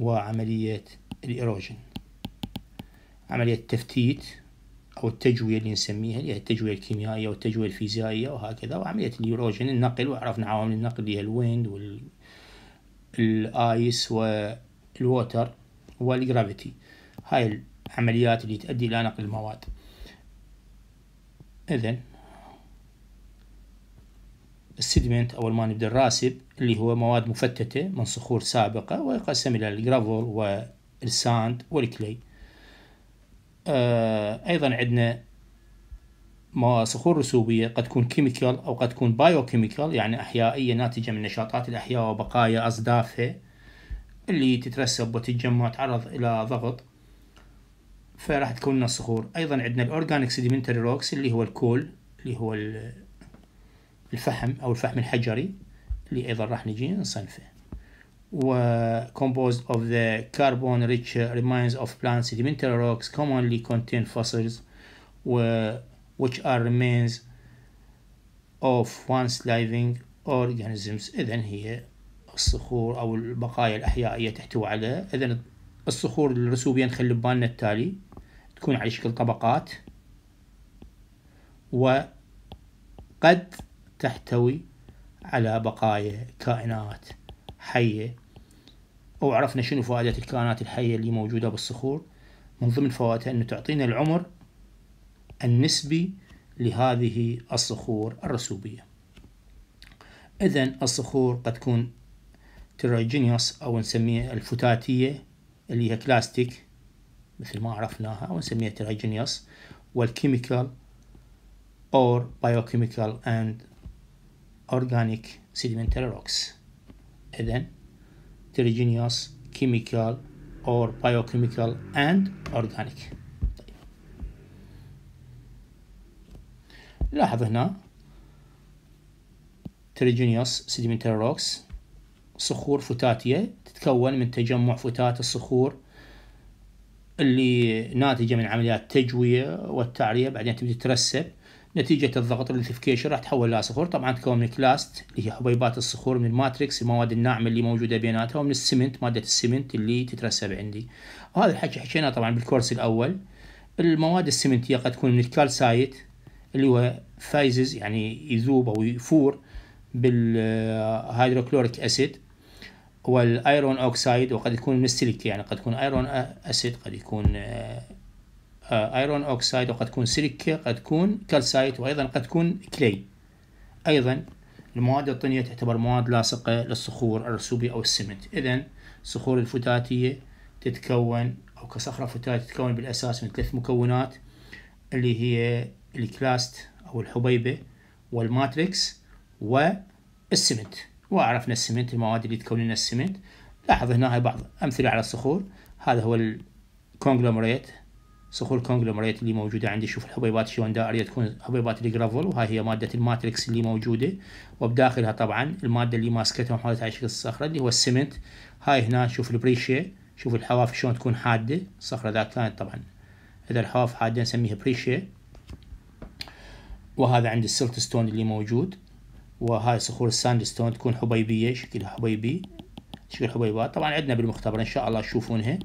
وعملية الإيروجن عملية التفتيت أو التجوية اللي نسميها اللي هي التجوية الكيميائية والتجوية الفيزيائية وهكذا وعملية الإيروجن النقل وعرفنا عوامل النقل اللي هي الويند والآيس والووتر والجرافيتي هاي العمليات اللي تؤدي إلى نقل المواد إذن السيدمنت أو نبدا الراسب اللي هو مواد مفتتة من صخور سابقة ويقسم إلى الجرافل والساند والكلي آه، أيضا عندنا صخور رسوبية قد تكون كيميكال أو قد تكون بايوكيميكال يعني أحيائية ناتجة من نشاطات الأحياء وبقايا أصدافها اللي تترسب وتتجمع تعرض إلى ضغط فراح تكون لنا الصخور أيضا عندنا الأورجانيك سيدمنتري روكس اللي هو الكول اللي هو الفحم أو الفحم الحجري اللي أيضا راح نجي نصنفه و composed of the carbon rich remains of plant sedimentary rocks commonly contain fossils و which are remains of once living organisms إذا هي الصخور أو البقايا الأحيائية تحتوي على إذا الصخور الرسوبية نخلي ببالنا التالي تكون على شكل طبقات وقد تحتوي على بقايا كائنات حية أو عرفنا شنو فائدة الكائنات الحية اللي موجودة بالصخور من ضمن فوائدها أنه تعطينا العمر النسبي لهذه الصخور الرسوبية إذا الصخور قد تكون تيراجينيوس أو نسميها الفتاتية اللي هي كلاستيك مثل ما عرفناها أو نسميها تيراجينيوس والكيميكال or biochemical and organic sedimentary rocks. إذن heterogeneous, chemical or biochemical and organic. لاحظ هنا heterogeneous sedimentary rocks صخور فتاتية تتكون من تجمع فتات الصخور اللي ناتجة من عمليات تجوية والتعرية بعدين تبدأ ترسب نتيجة الضغط الليثيفيكيشن راح تحول صخور طبعا تكون من كلاست اللي هي حبيبات الصخور من الماتريكس المواد الناعمة اللي موجودة بيناتها ومن السمنت مادة السمنت اللي تترسب عندي وهذا الحكي حكيناه طبعا بالكورس الأول المواد السمنتية قد تكون من الكالسايت اللي هو فايزز يعني يذوب أو يفور بالهيدروكلوريك أسيد والايرون اوكسايد وقد يكون من السيليكا يعني قد يكون ايرون اسيد آه، قد يكون آه، ايرون اوكسايد وقد تكون سيليكا قد تكون كالسايت وايضا قد تكون كلي ايضا المواد الطينيه تعتبر مواد لاصقه للصخور الرسوبي او السمنت اذا الصخور الفتاتيه تتكون او كصخره فتاتيه تتكون بالاساس من ثلاث مكونات اللي هي الكلاست او الحبيبه والماتريكس والسمنت وعرفنا السمنت المواد اللي تكون لنا السمنت لاحظ هنا هاي بعض امثله على الصخور هذا هو الكونجلومريت صخور الكونجلومريت اللي موجودة عندي شوف الحبيبات شلون دائرية تكون حبيبات الجرافل وهاي هي مادة الماتريكس اللي موجودة وبداخلها طبعا المادة اللي ماسكتها وحولتها على شكل الصخرة اللي هو السمنت هاي هنا شوف البريشيه شوف الحواف شلون تكون حادة الصخرة ذات كانت طبعا إذا الحواف حادة نسميها بريشيه وهذا عند السلت ستون اللي موجود وهاي صخور الساند ستون تكون حبيبية شكلها حبيبي شكل حبيبات طبعا عندنا بالمختبر إن شاء الله تشوفونها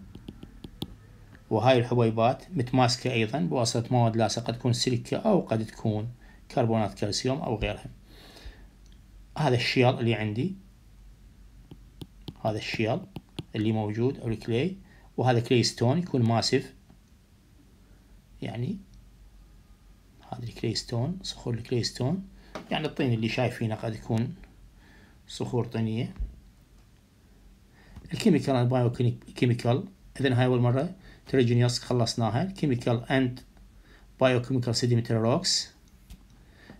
وهاي الحبيبات متماسكة أيضا بواسطة مواد لاصقة قد تكون سيليكا أو قد تكون كربونات كالسيوم أو غيرها هذا الشيال اللي عندي هذا الشيال اللي موجود أو الكلي وهذا كلي ستون يكون ماسف يعني هذا الكلي ستون صخور الكلي ستون يعني الطين اللي شايفينه قد يكون صخور طينية الكيميكال البايو كيميكال اذا هاي اول مره تريجينيوس خلصناها كيميكال اند بايوكيميكال سيديمتري روكس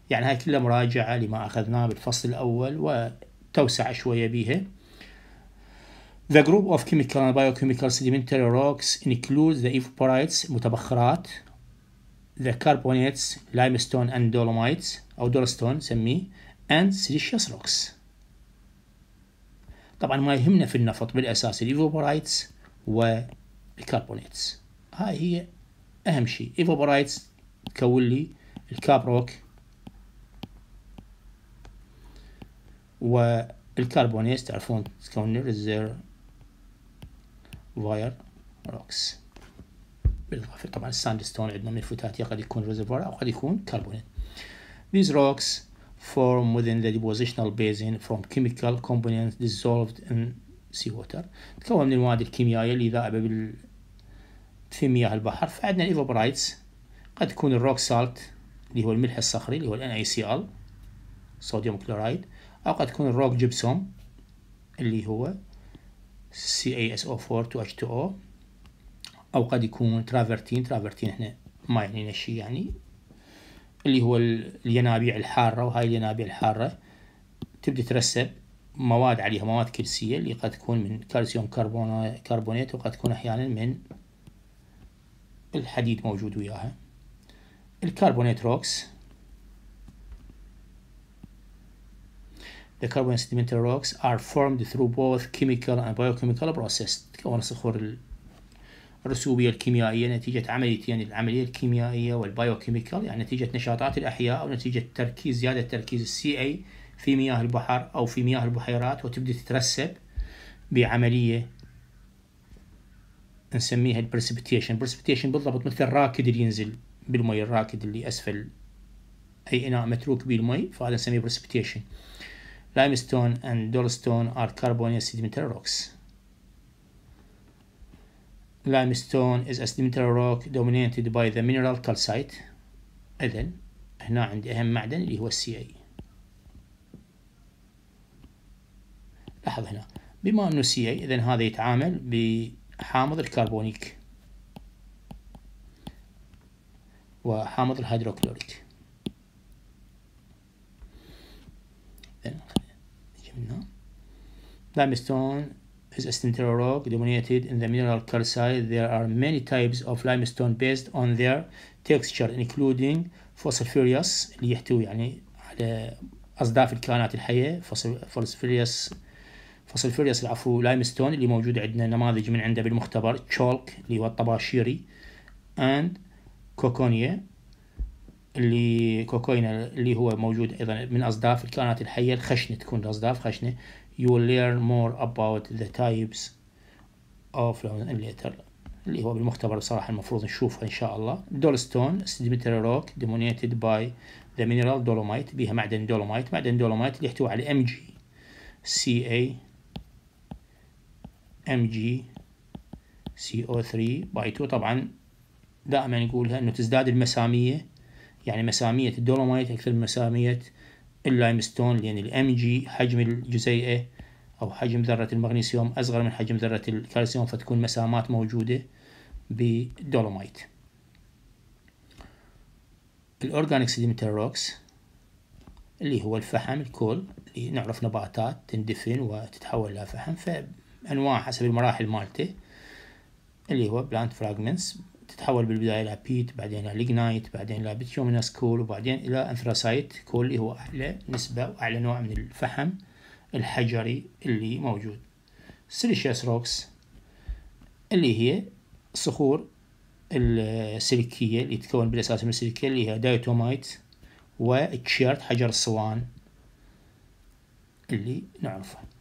يعني هاي كلها مراجعه لما اخذناه بالفصل الاول وتوسع شويه بيها The group of chemical and biochemical sedimentary rocks includes the evaporites متبخرات, the carbonates limestone and dolomites أو دولستون سميه and silicious rocks طبعا ما يهمنا في النفط بالأساس الإيفوبرايتس والكربونيتس هاي هي أهم شيء إيفوبرايتس تكون لي الكابروك والكربونيتس تعرفون تكون لي ريزير فاير روكس بالإضافة طبعا الساند ستون عندنا من ملفوتات قد يكون ريزرفوار أو قد يكون كربونيت These rocks form within the depositional basin from chemical components dissolved in سي ووتر تكون من المواد الكيميائية اللي ذائبة بال في مياه البحر فعندنا الايفوبرايتس قد تكون الروك سالت اللي هو الملح الصخري اللي هو الان اي سي ال صوديوم كلورايد أو قد تكون الروك جبسوم اللي هو سي اي اس او 4 2 اتش 2 او او قد يكون ترافرتين ترافرتين احنا ما يعنينا شيء يعني اللي هو الينابيع الحارة وهاي الينابيع الحارة تبدأ ترسب مواد عليها مواد كلسية اللي قد تكون من كالسيوم كربونيت وقد تكون أحيانا من الحديد موجود وياها الكربونيت روكس The carbon sedimentary rocks are formed through both chemical and biochemical processes. تتكون الصخور الرسوبية الكيميائية نتيجة عمليتين العملية الكيميائية والبايوكيميكال يعني نتيجة نشاطات الأحياء ونتيجة تركيز زيادة تركيز السي اي في مياه البحر أو في مياه البحيرات وتبدأ تترسب بعملية نسميها البرسبتيشن برسبتيشن بالضبط مثل الراكد اللي ينزل بالمي الراكد اللي أسفل أي إناء متروك به المي فهذا نسميه برسبتيشن لايمستون and دولستون are كاربونيا sedimentary rocks limestone is a sedimentary rock dominated by the mineral calcite إذن هنا عندي أهم معدن اللي هو السي أي لاحظ هنا بما أنه سي اي اذا هذا يتعامل بحامض الكربونيك وحامض الهيدروكلوريك Limestone is a sterile rock dominated in the mineral calcite. There are many types of limestone based on their texture including phosphorus اللي يحتوي يعني على أصداف الكائنات الحية phosphorus فصلفوريوس العفو لايم ستون اللي موجود عندنا نماذج من عنده بالمختبر تشولك اللي هو الطباشيري اند كوكونيا اللي كوكوينا اللي هو موجود ايضا من اصداف الكائنات الحيه الخشنه تكون اصداف خشنه you will learn more about the types of later اللي هو بالمختبر بصراحه المفروض نشوفها ان شاء الله دولستون سedimentary روك dominated باي ذا مينرال دولومايت بها معدن دولومايت معدن دولومايت اللي يحتوي على ام جي سي اي MgCO3 باي 2 طبعا دائما نقولها انه تزداد المساميه يعني مساميه الدولومايت اكثر من مساميه اللايمستون لان الام جي حجم الجزيئه او حجم ذره المغنيسيوم اصغر من حجم ذره الكالسيوم فتكون مسامات موجوده بالدولومايت الاورجانيك سيدمنتال روكس اللي هو الفحم الكول اللي نعرف نباتات تندفن وتتحول الى فحم ف أنواع حسب المراحل مالته اللي هو بلانت فراجمنتس تتحول بالبداية إلى بيت بعدين إلى ليجنايت بعدين إلى بيتيومينس كول وبعدين إلى أنثراسايت كول اللي هو أعلى نسبة وأعلى نوع من الفحم الحجري اللي موجود سيليشيس روكس اللي هي صخور السيليكية اللي تتكون بالأساس من السيليكية اللي هي دايتومايت وتشيرت حجر الصوان اللي نعرفه